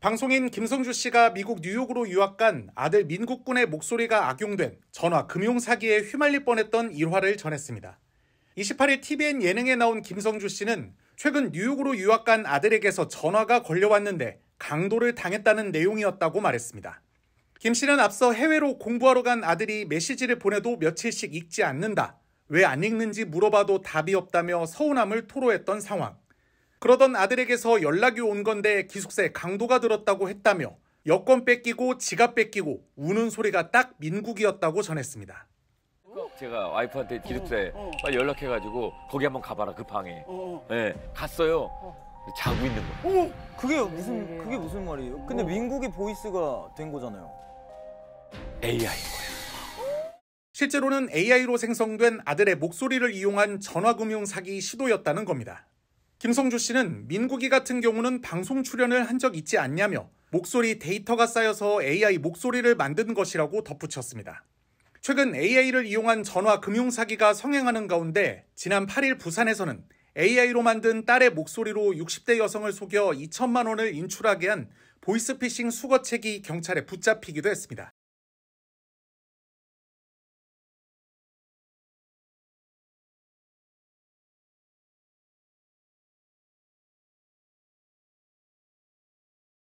방송인 김성주 씨가 미국 뉴욕으로 유학 간 아들 민국군의 목소리가 악용된 전화 금융 사기에 휘말릴 뻔했던 일화를 전했습니다. 28일 TVN 예능에 나온 김성주 씨는 최근 뉴욕으로 유학 간 아들에게서 전화가 걸려왔는데 강도를 당했다는 내용이었다고 말했습니다. 김 씨는 앞서 해외로 공부하러 간 아들이 메시지를 보내도 며칠씩 읽지 않는다. 왜 안 읽는지 물어봐도 답이 없다며 서운함을 토로했던 상황. 그러던 아들에게서 연락이 온 건데 기숙사에 강도가 들었다고 했다며 여권 뺏기고 지갑 뺏기고 우는 소리가 딱 민국이었다고 전했습니다. 제가 와이프한테 기숙사에 어, 어. 빨리 연락해가지고 거기 한번 가봐라 그 방에. 네, 갔어요. 자고 있는 거예 그게 아, 무슨 네. 그게 무슨 말이에요? 근데 민국이 보이스가 된 거잖아요. a i 실제로는 AI로 생성된 아들의 목소리를 이용한 전화금융 사기 시도였다는 겁니다. 김성주 씨는 민국이 같은 경우는 방송 출연을 한 적 있지 않냐며 목소리 데이터가 쌓여서 AI 목소리를 만든 것이라고 덧붙였습니다. 최근 AI를 이용한 전화 금융 사기가 성행하는 가운데 지난 8일 부산에서는 AI로 만든 딸의 목소리로 60대 여성을 속여 2천만 원을 인출하게 한 보이스피싱 수거책이 경찰에 붙잡히기도 했습니다.